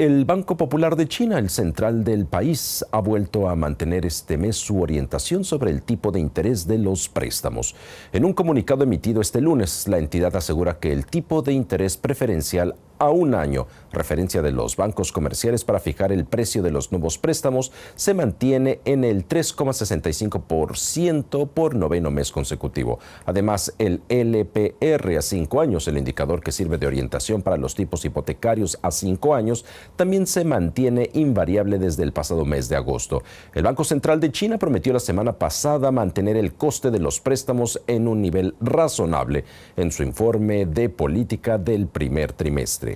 El Banco Popular de China, el central del país, ha vuelto a mantener este mes su orientación sobre el tipo de interés de los préstamos. En un comunicado emitido este lunes, la entidad asegura que el tipo de interés preferencial a un año. Referencia de los bancos comerciales para fijar el precio de los nuevos préstamos se mantiene en el 3,65% por noveno mes consecutivo. Además, el LPR a cinco años, el indicador que sirve de orientación para los tipos hipotecarios a cinco años, también se mantiene invariable desde el pasado mes de agosto. El Banco Central de China prometió la semana pasada mantener el coste de los préstamos en un nivel razonable en su informe de política del primer trimestre.